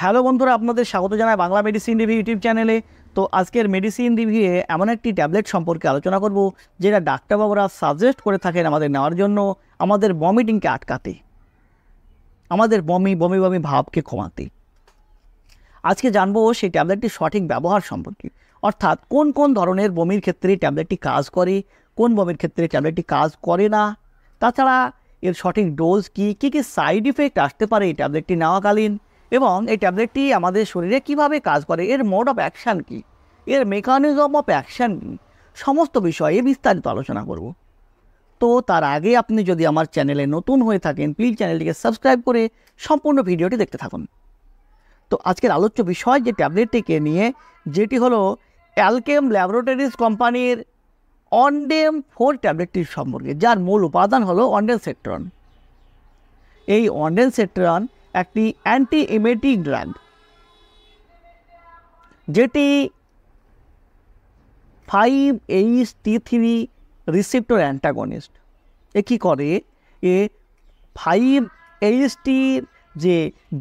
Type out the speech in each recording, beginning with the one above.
hello বন্ধুরা আপনাদের স্বাগত জানায় বাংলা মেডিসিন রিভিউ ইউটিউব চ্যানেলে তো আজকের মেডিসিন রিভিউয়ে এমন একটি ট্যাবলেট সম্পর্কে আলোচনা করব যেটা ডাক্তারবাবুরা সাজেস্ট করে থাকেন আমাদের নেওয়ার জন্য আমাদের বমিটিংকে আটকাতে আমাদের বমি বমি বমি ভাবকে কমাতে আজকে জানবো সেই ট্যাবলেটটি সঠিক ব্যবহার সম্পর্কে অর্থাৎ কোন কোন ধরনের বমির ক্ষেত্রে ট্যাবলেটটি কাজ করে কোন বমির ক্ষেত্রে ট্যাবলেটটি কাজ করে না তাছাড়া এর সঠিক ডোজ কী কী কী সাইড ইফেক্ট আসতে পারে এই ট্যাবলেটটি নেওয়াকালীন এবং এই ট্যাবলেটটি আমাদের শরীরে কিভাবে কাজ করে এর মোড অফ অ্যাকশান কী এর মেকানিজম অফ অ্যাকশান কী সমস্ত বিষয়ে বিস্তারিত আলোচনা করব তো তার আগে আপনি যদি আমার চ্যানেলে নতুন হয়ে থাকেন প্লিজ চ্যানেলটিকে সাবস্ক্রাইব করে সম্পূর্ণ ভিডিওটি দেখতে থাকুন তো আজকের আলোচ্য বিষয় যে ট্যাবলেটটিকে নিয়ে যেটি হলো অ্যালকেম ল্যাবরেটরিজ কোম্পানির অনডেম ফোর ট্যাবলেটটির সম্পর্কে যার মূল উপাদান হলো অনডেন সেট্রন এই অনডেন সেট্রন একটি অ্যান্টি ইমেটিক গ্ল্যান্ড যেটি five H T three receptor antagonist এ কী করে এ ফাইভ এইচ টির যে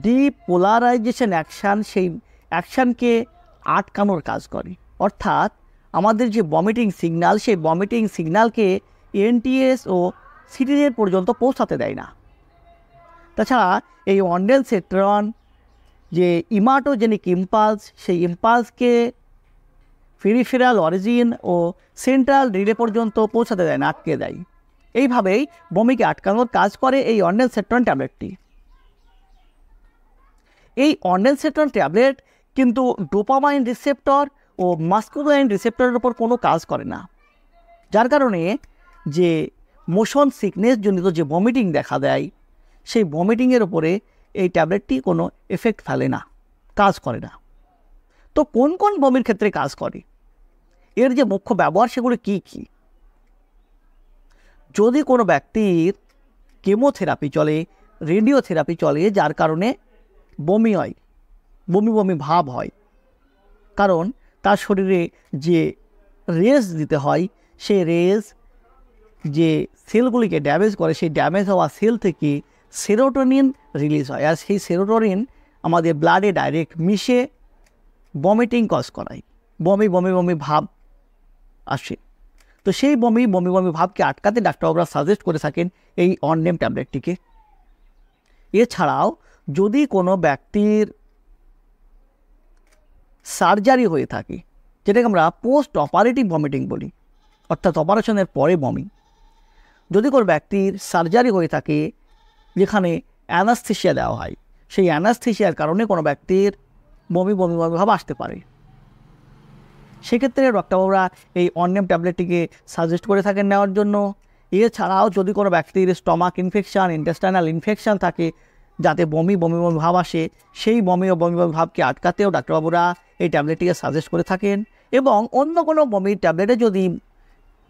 ডিপোলারাইজেশন অ্যাকশান সেই অ্যাকশানকে আটকানোর কাজ করে অর্থাৎ আমাদের যে বমিটিং সিগনাল সেই বমিটিং সিগনালকে এনটিএস ও সিটিজের পর্যন্ত পৌঁছাতে দেয় না তাছাড়া এই অন্ডেল সেট্রন যে ইমাটোজেনিক ইম্পালস সেই ইম্পালসকে পেরিফেরাল অরিজিন ও সেন্ট্রাল রিলে পর্যন্ত পৌঁছাতে দেয় না আটকে দেয় এইভাবেই বমিকে আটকানোর কাজ করে এই অন্ডেল সেট্রন ট্যাবলেটটি এই অন্ডেল সেট্রন ট্যাবলেট কিন্তু ডোপামাইন রিসেপ্টর ও মাস্কুলাইন রিসেপ্টরের ওপর কোনো কাজ করে না যার কারণে যে মোশন সিকনেস জনিত যে ভমিটিং দেখা দেয় সেই ভমিটিংয়ের ওপরে এই ট্যাবলেটটি কোনো এফেক্ট ফেলে না কাজ করে না তো কোন কোন বমির ক্ষেত্রে কাজ করে এর যে মুখ্য ব্যবহার সেগুলো কি কি যদি কোনো ব্যক্তির কেমোথেরাপি চলে রেডিওথেরাপি চলে যার কারণে বমি হয় বমি বমি ভাব হয় কারণ তার শরীরে যে রেস দিতে হয় সেই রেস যে সেলগুলিকে ড্যামেজ করে সেই ড্যামেজ হওয়া সেল থেকে সেরোটোনিন রিলিজ হয় আর সেই সেরোটোনিন আমাদের ব্লাডে ডাইরেক্ট মিশে বমিটিং কজ করায় বমি বমি বমি ভাব আসে তো সেই বমি বমি বমি ভাবকে আটকাতে ডাক্তারবাবরা সাজেস্ট করে থাকেন এই অননেম ট্যাবলেটটিকে এছাড়াও যদি কোনো ব্যক্তির সার্জারি হয়ে থাকে যেটাকে আমরা পোস্ট অপারেটিভ ভমিটিং বলি অর্থাৎ অপারেশনের পরে বমি যদি কোনো ব্যক্তির সার্জারি হয়ে থাকে যেখানে অ্যানাস্থেশিয়া দেওয়া হয় সেই অ্যানাস্থেশিয়ার কারণে কোনো ব্যক্তির বমি বমি বমি ভাব আসতে পারে সেক্ষেত্রে ডক্টরবাবুরা এই অন্যম ট্যাবলেটটিকে সাজেস্ট করে থাকেন নেওয়ার জন্য এছাড়াও যদি কোনো ব্যক্তির স্টমাক ইনফেকশান ইন্টেস্টাইনাল ইনফেকশান থাকে যাতে বমি বমি বমি ভাব আসে সেই বমি ও বমি বমি ভাবকে আটকাতেও ডাক্তারবাবুরা এই ট্যাবলেটটিকে সাজেস্ট করে থাকেন এবং অন্য কোনো বমির ট্যাবলেটে যদি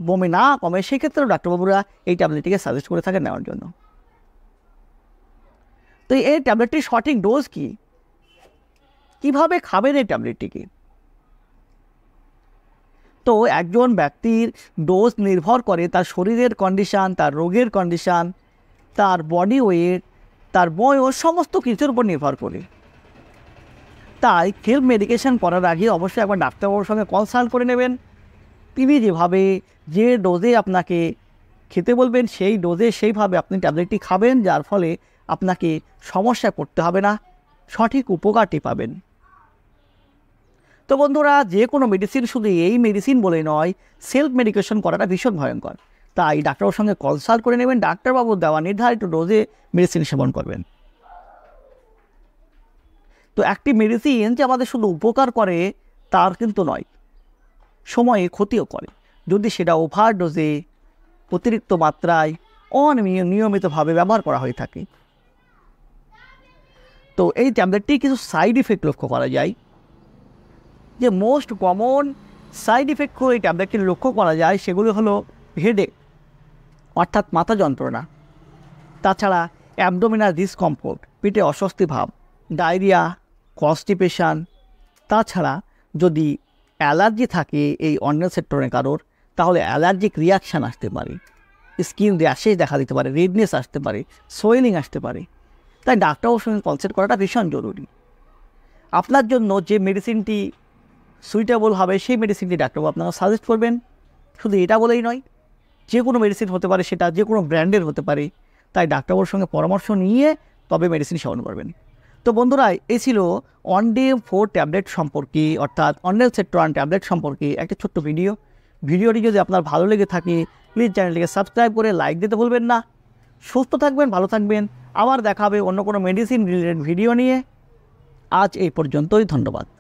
বমি না কমে সেক্ষেত্রেও ডাক্তারবাবুরা এই ট্যাবলেটটিকে সাজেস্ট করে থাকেন নেওয়ার জন্য তো এই ট্যাবলেটটির সঠিক ডোজ কি কিভাবে খাবেন এই ট্যাবলেটটিকে তো একজন ব্যক্তির ডোজ নির্ভর করে তার শরীরের কন্ডিশান তার রোগের কন্ডিশান তার বডি ওয়েট তার বয়স সমস্ত কিছুর উপর নির্ভর করে তাই খেল মেডিকেশন করার আগে অবশ্যই একবার ডাক্তারবাবুর সঙ্গে কনসাল্ট করে নেবেন তিনি যেভাবে যে ডোজে আপনাকে খেতে বলবেন সেই ডোজে সেইভাবে আপনি ট্যাবলেটটি খাবেন যার ফলে আপনাকে সমস্যা করতে হবে না সঠিক উপকারটি পাবেন তো বন্ধুরা যে কোনো মেডিসিন শুধু এই মেডিসিন বলে নয় সেলফ মেডিকেশন করাটা ভীষণ ভয়ঙ্কর তাই ডাক্তারের সঙ্গে কনসাল্ট করে নেবেন ডাক্তারবাবু দেওয়া নির্ধারিত ডোজে মেডিসিন সেবন করবেন তো একটি মেডিসিন যে আমাদের শুধু উপকার করে তার কিন্তু নয় সময়ে ক্ষতিও করে যদি সেটা ওভার ডোজে অতিরিক্ত মাত্রায় অনিয়মিতভাবে ব্যবহার করা হয়ে থাকে তো এই ট্যাবলেটটি কিছু সাইড ইফেক্ট লক্ষ্য করা যায় যে মোস্ট কমন সাইড ইফেক্ট এই ট্যাবলেটটি লক্ষ্য করা যায় সেগুলো হলো হেডেক অর্থাৎ মাথা যন্ত্রণা তাছাড়া অ্যাবডোমিনাল ডিসকমফোর্ট পেটে অস্বস্তি ভাব ডায়রিয়া কনস্টিপেশান তাছাড়া যদি অ্যালার্জি থাকে এই অন্য সেক্টরের কারোর তাহলে অ্যালার্জিক রিয়াকশান আসতে পারে স্কিন র্যাশেজ দেখা দিতে পারে রেডনেস আসতে পারে সোয়েলিং আসতে পারে তাই ডাক্তারের সঙ্গে কনসাল্ট করাটা ভীষণ জরুরি আপনার জন্য যে মেডিসিনটি সুইটেবল হবে সেই মেডিসিনটি ডাক্তারবাবু আপনারা সাজেস্ট করবেন শুধু এটা বলেই নয় যে কোনো মেডিসিন হতে পারে সেটা যে কোনো ব্র্যান্ডের হতে পারে তাই ডাক্তারবাবুর সঙ্গে পরামর্শ নিয়ে তবে মেডিসিন সেবন করবেন তো বন্ধুরা এই ছিল অন ডে ফোর ট্যাবলেট সম্পর্কে অর্থাৎ অন্ডেল সেট্রান ট্যাবলেট সম্পর্কে একটা ছোট্ট ভিডিও ভিডিওটি যদি আপনার ভালো লেগে থাকে প্লিজ চ্যানেলটিকে সাবস্ক্রাইব করে লাইক দিতে ভুলবেন না সুস্থ থাকবেন ভালো থাকবেন আবার দেখাবে অন্য কোনো মেডিসিন রিলেটেড ভিডিও নিয়ে আজ এই পর্যন্তই ধন্যবাদ